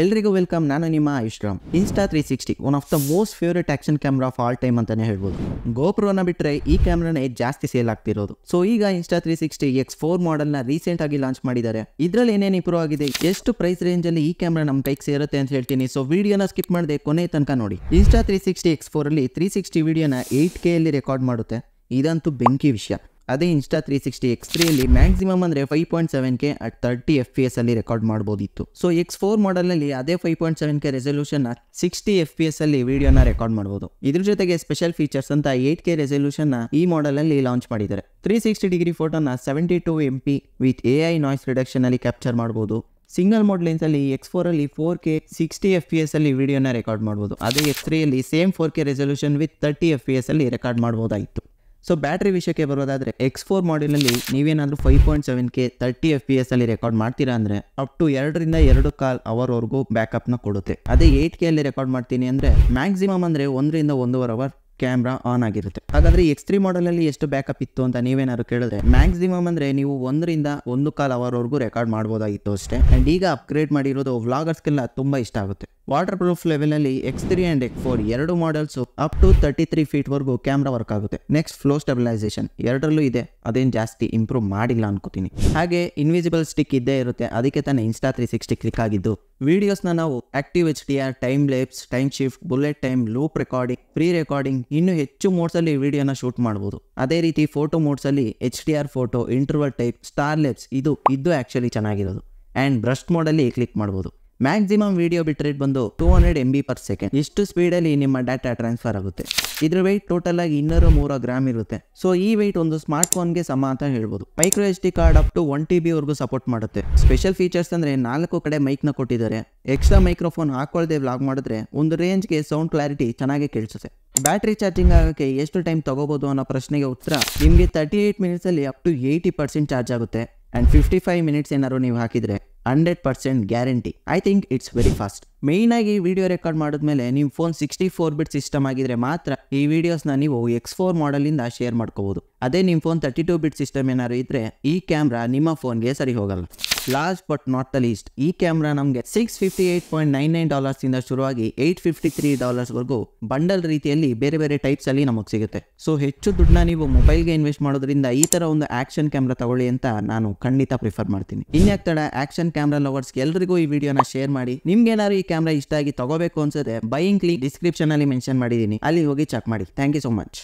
ಎಲ್ರಿಗೂ ವೆಲ್ಕಮ್ ನಾನು ನಿಮ್ಮ Ayushram Insta three sixty one of the most favourite action camera of all time ಅಂತಾನೆ ಹೇಳ್ಬೋದು ಗೋಪ್ರೋನ ಬಿಟ್ಟರೆ ಈ ಕ್ಯಾಮ್ರಾನೇ ಜಾಸ್ತಿ ಸೇಲ್ ಆಗ್ತಿರೋದು ಸೊ ಈಗ Insta three sixty X four model ನ ರೀಸೆಂಟ್ ಆಗಿ ಲಾಂಚ್ ಮಾಡಿದ್ದಾರೆ ಇದ್ರಲ್ಲಿ ಏನೇನು ಇಂಪ್ರೂವ್ ಆಗಿದೆ ಎಷ್ಟು ಪ್ರೈಸ್ ರೇಂಜ್ ಅಲ್ಲಿ ಈ ಕ್ಯಾಮ್ರಾ ನಮ್ ಕೈಗೆ ಸೇರುತ್ತೆ ಅಂತ ಹೇಳ್ತೀನಿ ಸೊ ವಿಡಿಯೋನ ಸ್ಕಿಪ್ ಮಾಡದೆ ಕೊನೆ ತನಕ ನೋಡಿ Insta three sixty X four ಅಲ್ಲಿ ತ್ರೀ ಸಿಕ್ಸ್ಟಿ ವಿಡಿಯೋನ ಏಟ್ ಕೆ ಅಲ್ಲಿ ರೆಕಾರ್ಡ್ ಮಾಡುತ್ತೆ ಇದಂತೂ ಬೆಂಕಿ ವಿಷಯ ಅದೇ ಇನ್ಸ್ಟಾ ತ್ರೀ ಸಿಕ್ಸ್ಟಿ ಎಕ್ಸ್ ತ್ರೀಯಲ್ಲಿ ಮ್ಯಾಕ್ಸಿಮಮ್ ಅಂದ್ರೆ five point seven K at thirty F P S ಅಲ್ಲಿ ರೆಕಾರ್ಡ್ ಮಾಡ್ಬೋದಿತ್ತು ಸೊ ಎಕ್ಸ್ ಫೋರ್ ಅಲ್ಲಿ ಅದೇ five point seven K resolution sixty F P S ಅಲ್ಲಿ ವಿಡಿಯೋನ ರೆಕಾರ್ಡ್ ಮಾಡಬಹುದು ಇದ್ರ ಜೊತೆಗೆ ಸ್ಪೆಷಲ್ ಫೀಚರ್ಸ್ ಅಂತ ಏಟ್ ಕೆ ರೆಸಲ್ಯೂಷನ್ ಈ ಮಾಡೆಲ್ ಅಲ್ಲಿ ಲಾಂಚ್ ಮಾಡಿದ್ದಾರೆ ತ್ರೀ ಸಿಕ್ಸ್ಟಿ ಡಿಗ್ರಿ ಫೋಟೋನ seventy two M P with A I noise reduction ಅಲ್ಲಿ ಕ್ಯಾಪ್ಚರ್ ಮಾಡಬಹುದು ಸಿಂಗಲ್ ಮೋಡ್ ಲೆನ್ಸ್ ಅಲ್ಲಿ ಎಕ್ಸ್ ಫೋರ್ ಅಲ್ಲಿ four K sixty F P S ಅಲ್ಲಿ ವಿಡಿಯೋನ ರೆಕಾರ್ಡ್ ಮಾಡಬಹುದು ಅದೇ ಎಕ್ಸ್ ಅಲ್ಲಿ same four K resolution with thirty F P S ಅಲ್ಲಿ ರೆಕಾರ್ಡ್ ಮಾಡಬಹುದಾಗಿತ್ತು ಸೊ ಬ್ಯಾಟ್ರಿ ವಿಷಯಕ್ಕೆ ಬರೋದಾದ್ರೆ ಎಕ್ಸ್ ಫೋರ್ ಮಾಡೆಲಲ್ಲಿ ನೀವೇನಾದರೂ five point seven K thirty F P S ಅಲ್ಲಿ ರೆಕಾರ್ಡ್ ಮಾಡ್ತೀರಾ ಅಂದರೆ ಅಪ್ ಟು ಎರಡರಿಂದ ಎರಡು ಕಾಲ್ ಅವರ್ವರೆಗೂ ಬ್ಯಾಕಪ್ನ ಕೊಡುತ್ತೆ ಅದೇ ಏಯ್ಟ್ ಕೆ ಅಲ್ಲಿ ರೆಕಾರ್ಡ್ ಮಾಡ್ತೀನಿ ಅಂದರೆ ಮ್ಯಾಕ್ಸಿಮಮ್ ಅಂದರೆ ಒಂದರಿಂದ ಒಂದೂವರೆ ಅವರ್ ಕ್ಯಾಮ್ರಾ ಆನ್ ಆಗಿರುತ್ತೆ ಹಾಗಾದ್ರೆ ಎಕ್ಸ್ ತ್ರೀ ಅಲ್ಲಿ ಎಷ್ಟು ಬ್ಯಾಕಪ್ ಇತ್ತು ಅಂತ ನೀವೇನಾದ್ರು ಕೇಳಿದ್ರೆ ಮ್ಯಾಕ್ಸಿಮಮ್ ಅಂದರೆ ನೀವು ಒಂದರಿಂದ ಒಂದು ಕಾಲ್ ಅವರ್ವರೆಗೂ ರೆಕಾರ್ಡ್ ಮಾಡ್ಬೋದಾಗಿತ್ತು ಅಷ್ಟೇ ಆ್ಯಂಡ್ ಈಗ ಅಪ್ಗ್ರೇಡ್ ಮಾಡಿರೋದು ವ್ಲಾಗರ್ಸ್ಗೆಲ್ಲ ತುಂಬ ಇಷ್ಟ ಆಗುತ್ತೆ ವಾಟರ್ ಪ್ರೂಫ್ ಲೆವೆಲ್ನಲ್ಲಿ X three and X four ಎರಡು models up to thirty three ಫೀಟ್ವರೆಗೂ ಕ್ಯಾಮ್ರಾ ವರ್ಕ್ ಆಗುತ್ತೆ ನೆಕ್ಸ್ಟ್ ಫ್ಲೋ ಸ್ಟೆಬಿಲೈಸೇಷನ್ ಎರಡರಲ್ಲೂ ಇದೆ ಅದೇನು ಜಾಸ್ತಿ ಇಂಪ್ರೂವ್ ಮಾಡಿಲ್ಲ ಅನ್ಕೋತೀನಿ ಹಾಗೆ ಇನ್ವಿಸಿಬಲ್ ಸ್ಟಿಕ್ ಇದ್ದೇ ಇರುತ್ತೆ ಅದಕ್ಕೆ ತಾನೇ ಇನ್ಸ್ಟಾ ತ್ರೀ ಸಿಕ್ಸ್ಟಿ ಕ್ಲಿಕ್ ಆಗಿದ್ದು ವಿಡಿಯೋಸ್ನ ನಾವು active H D R time lapse time shift bullet time loop recording pre recording ಇನ್ನೂ ಹೆಚ್ಚು ಮೋಡ್ಸಲ್ಲಿ ವಿಡಿಯೋನ ಶೂಟ್ ಮಾಡ್ಬೋದು ಅದೇ ರೀತಿ ಫೋಟೋ ಮೋಡ್ಸಲ್ಲಿ H D R photo interval type star lapse ಇದು ಇದು ಆ್ಯಕ್ಚುಲಿ ಚೆನ್ನಾಗಿರೋದು ಆ್ಯಂಡ್ ಬ್ರಸ್ಟ್ ಮೋಡಲ್ಲಿ ಕ್ಲಿಕ್ ಮಾಡ್ಬೋದು ಮ್ಯಾಕ್ಸಿಮಮ್ ವಿಡಿಯೋ ಬಿಟ್ರೇಟ್ ಬಂದು two hundred M B per second ಇಷ್ಟು ಸ್ಪೀಡಲ್ಲಿ ನಿಮ್ಮ ಡಾಟಾ ಟ್ರಾನ್ಸ್ಫರ್ ಆಗುತ್ತೆ ಇದ್ರ ವೈಟ್ ಟೋಟಲ್ ಆಗಿ ಇನ್ನೂರು ಮೂರು ಗ್ರಾಮ್ ಇರುತ್ತೆ ಸೊ ಈ ವೈಟ್ ಒಂದು ಸ್ಮಾರ್ಟ್ ಫೋನ್ಗೆ ಸಮ ಅಂತ ಹೇಳ್ಬೋದು micro H D card up to one T B ವರ್ಗೂ ಸಪೋರ್ಟ್ ಮಾಡುತ್ತೆ ಸ್ಪೆಷಲ್ ಫೀಚರ್ಸ್ ಅಂದ್ರೆ ನಾಲ್ಕು ಕಡೆ ನ ಕೊಟ್ಟಿದ್ದಾರೆ ಎಕ್ಸ್ಟ್ರಾ ಮೈಕ್ರೋಫೋನ್ ಹಾಕೊಳ್ಳದೆ ವ್ಲಾಗ್ ಮಾಡಿದ್ರೆ ಒಂದು ರೇಂಜ್ಗೆ ಸೌಂಡ್ ಕ್ಲಾರಿಟಿ ಚೆನ್ನಾಗಿ ಕೇಳಿಸುತ್ತೆ ಬ್ಯಾಟ್ರಿ ಚಾರ್ಜಿಂಗ್ ಆಗೋಕ್ಕೆ ಎಷ್ಟು ಟೈಮ್ ತಗೋಬಹುದು ಅನ್ನೋ ಪ್ರಶ್ನೆಗೆ ಉತ್ತರ ನಿಮಗೆ ತರ್ಟಿ ಏಯ್ಟ್ ಅಲ್ಲಿ up to eighty percent charge ಆಗುತ್ತೆ ಅಂಡ್ ಫಿಫ್ಟಿ ಫೈವ್ ಮಿನಿಟ್ಸ್ ಏನಾದ್ರು ನೀವು ಹಾಕಿದ್ರೆ hundred percent guarantee I think it's very fast main ಆಗಿ ವಿಡಿಯೋ ರೆಕಾರ್ಡ್ ಮಾಡಿದ್ಮೇಲೆ ನಿಮ್ಮ phone sixty four bit system ಆಗಿದ್ರೆ ಮಾತ್ರ ಈ ವಿಡಿಯೋಸ್ನ ನೀವು ಎಕ್ಸ್ ಫೋರ್ ಇಂದ ಶೇರ್ ಮಾಡ್ಕೋಬಹುದು ಅದೇ ನಿಮ್ಮ phone thirty two bit system ಏನಾದ್ರು ಇದ್ರೆ ಈ ಕ್ಯಾಮ್ರಾ ನಿಮ್ಮ ಫೋನ್ಗೆ ಸರಿ ಹೋಗಲ್ಲ last but not the least ಈ ಕ್ಯಾಮ್ರಾ ನಮಗೆ six fifty eight point nine nine dollars ಇಂದ ಶುರುವಾಗಿ ಏಟ್ ಫಿಫ್ಟಿ ತ್ರೀ ಡಾಲರ್ಸ್ ವರೆಗೂ ಬಂಡಲ್ ರೀತಿಯಲ್ಲಿ ಬೇರೆ ಬೇರೆ ಟೈಪ್ಸ್ ಅಲ್ಲಿ ನಮಗೆ ಸಿಗುತ್ತೆ ಸೊ ಹೆಚ್ಚು ದುಡ್ಡನ್ನ ನೀವು ಮೊಬೈಲ್ಗೆ ಇನ್ವೆಸ್ಟ್ ಮಾಡೋದ್ರಿಂದ ಈ ತರ ಒಂದು ಆಕ್ಷನ್ ಕ್ಯಾಮ್ರಾ ತಗೊಳ್ಳಿ ಅಂತ ನಾನು ಖಂಡಿತ ಪ್ರಿಫರ್ ಮಾಡ್ತೀನಿ ಇನ್ಯಾಕ್ ತಡ ಆಕ್ಷನ್ ಕ್ಯಾಮ್ರಾ ಲವರ್ಸ್ ಎಲ್ಲರಿಗೂ ಈ ವಿಡಿಯೋನ ಶೇರ್ ಮಾಡಿ ನಿಮ್ಗೆ ಏನಾದ್ರು ಈ ಕ್ಯಾಮ್ರಾ ಇಷ್ಟ ಆಗಿ ತಗೋಬೇಕು ಅನ್ಸುತ್ತೆ ಬೈಯಿಂಗ್ ಲಿಂಕ್ ಡಿಸ್ಕ್ರಿಪ್ಷನ್ ಅಲ್ಲಿ ಮೆನ್ಷನ್ ಮಾಡಿದೀನಿ ಅಲ್ಲಿ ಹೋಗಿ ಚೆಕ್ ಮಾಡಿ ಥ್ಯಾಂಕ್ ಯು ಸೊ ಮಚ್